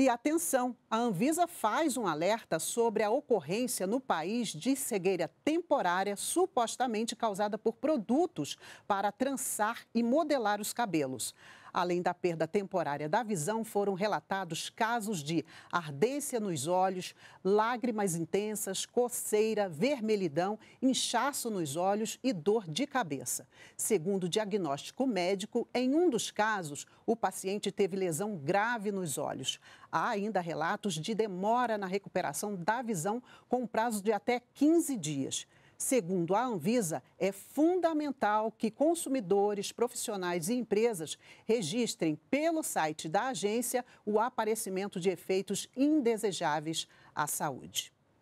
E atenção, a Anvisa faz um alerta sobre a ocorrência no país de cegueira temporária supostamente causada por produtos para trançar e modelar os cabelos. Além da perda temporária da visão, foram relatados casos de ardência nos olhos, lágrimas intensas, coceira, vermelhidão, inchaço nos olhos e dor de cabeça. Segundo o diagnóstico médico, em um dos casos, o paciente teve lesão grave nos olhos. Há ainda relatos de demora na recuperação da visão, com prazo de até 15 dias. Segundo a Anvisa, é fundamental que consumidores, profissionais e empresas registrem pelo site da agência o aparecimento de efeitos indesejáveis à saúde.